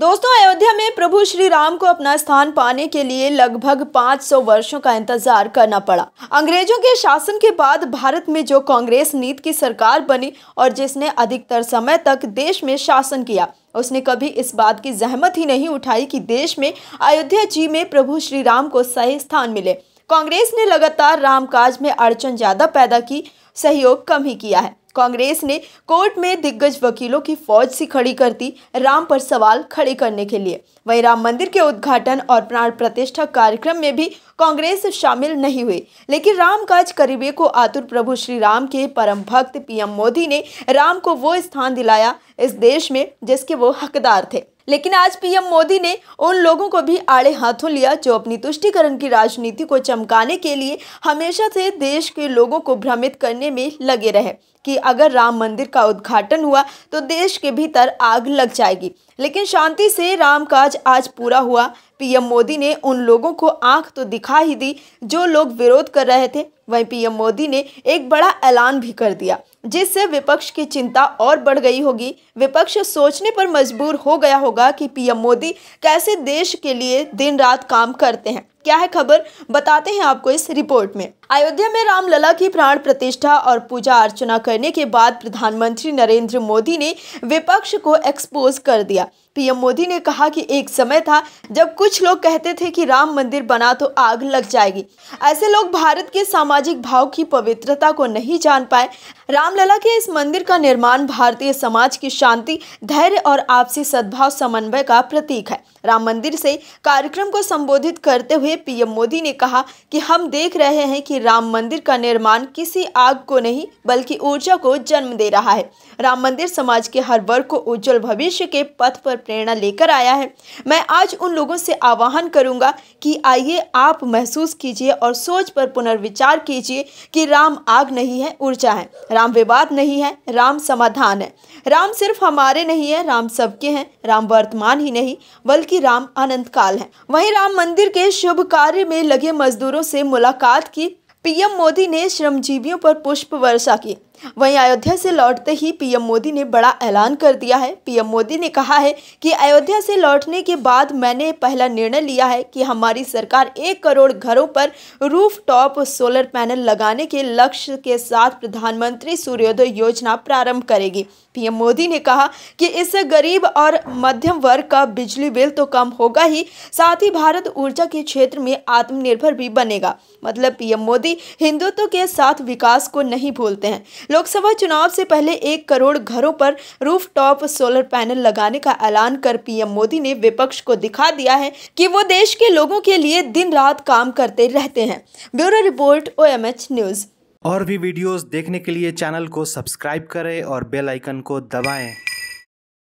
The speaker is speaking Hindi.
दोस्तों अयोध्या में प्रभु श्री राम को अपना स्थान पाने के लिए लगभग 500 वर्षों का इंतजार करना पड़ा अंग्रेजों के शासन के बाद भारत में जो कांग्रेस नीति की सरकार बनी और जिसने अधिकतर समय तक देश में शासन किया उसने कभी इस बात की जहमत ही नहीं उठाई कि देश में अयोध्या जी में प्रभु श्री राम को सही स्थान मिले कांग्रेस ने लगातार राम में अड़चन ज़्यादा पैदा की सहयोग कम ही किया है कांग्रेस ने कोर्ट में दिग्गज वकीलों की फौज सी खड़ी कर दी राम पर सवाल खड़े करने के लिए वहीं राम मंदिर के उद्घाटन और प्राण प्रतिष्ठा कार्यक्रम में भी कांग्रेस शामिल नहीं हुई लेकिन राम काज करीबे को आतुर प्रभु श्री राम के परम भक्त पीएम मोदी ने राम को वो स्थान दिलाया इस देश में जिसके वो हकदार थे लेकिन आज पीएम मोदी ने उन लोगों को भी आड़े हाथों लिया जो अपनी तुष्टिकरण की राजनीति को चमकाने के लिए हमेशा से देश के लोगों को भ्रमित करने में लगे रहे कि अगर राम मंदिर का उद्घाटन हुआ तो देश के भीतर आग लग जाएगी लेकिन शांति से राम काज आज पूरा हुआ पीएम मोदी ने उन लोगों को आंख तो दिखा ही दी जो लोग विरोध कर रहे थे वहीं पीएम मोदी ने एक बड़ा ऐलान भी कर दिया जिससे विपक्ष की चिंता और बढ़ गई होगी विपक्ष सोचने पर मजबूर हो गया होगा कि पीएम मोदी कैसे देश के लिए दिन रात काम करते हैं क्या है खबर बताते हैं आपको इस रिपोर्ट में अयोध्या में रामलला की प्राण प्रतिष्ठा और पूजा अर्चना करने के बाद प्रधानमंत्री नरेंद्र मोदी ने विपक्ष को एक्सपोज कर दिया पीएम मोदी ने कहा कि एक समय था जब कुछ लोग कहते थे कि राम मंदिर बना तो आग लग जाएगी ऐसे लोग भारत के सामाजिक भाव की पवित्रता को नहीं जान पाए रामलला के इस मंदिर का निर्माण भारतीय समाज की शांति धैर्य और आपसी सद्भाव समन्वय का प्रतीक है राम मंदिर से कार्यक्रम को संबोधित करते हुए हुए पीएम मोदी ने कहा कि हम देख रहे हैं कि राम मंदिर का निर्माण किसी आग को नहीं बल्कि ऊर्जा को जन्म दे रहा है राम मंदिर समाज के हर वर्ग को उज्जवल भविष्य के पथ पर प्रेरणा लेकर आया है मैं आज उन लोगों से आह्वान करूंगा कि आइए आप महसूस कीजिए और सोच पर पुनर्विचार कीजिए कि राम आग नहीं है ऊर्जा है राम विवाद नहीं है राम समाधान है राम सिर्फ हमारे नहीं है राम सबके हैं राम वर्तमान ही नहीं बल्कि राम अनंत काल है वहीं राम मंदिर के शुभ शुभ कार्य में लगे मजदूरों से मुलाकात की पीएम मोदी ने श्रमजीवियों पर पुष्प वर्षा की वहीं अयोध्या से लौटते ही पीएम मोदी ने बड़ा ऐलान कर दिया है पीएम मोदी ने कहा है कि अयोध्या से लौटने के बाद मैंने पहला निर्णय लिया है कि हमारी सरकार एक करोड़ घरों पर रूफ टॉप सोलर पैनल लगाने के लक्ष्य के साथ प्रधानमंत्री सूर्योदय योजना प्रारंभ करेगी पीएम मोदी ने कहा कि इससे गरीब और मध्यम वर्ग का बिजली बिल तो कम होगा ही साथ ही भारत ऊर्जा के क्षेत्र में आत्मनिर्भर भी बनेगा मतलब पीएम मोदी हिंदुत्व के साथ विकास को नहीं भूलते हैं लोकसभा चुनाव से पहले एक करोड़ घरों पर रूफटॉप सोलर पैनल लगाने का ऐलान कर पीएम मोदी ने विपक्ष को दिखा दिया है कि वो देश के लोगों के लिए दिन रात काम करते रहते हैं ब्यूरो रिपोर्ट ओ न्यूज़ और भी वीडियोस देखने के लिए चैनल को सब्सक्राइब करें और बेल आइकन को दबाएं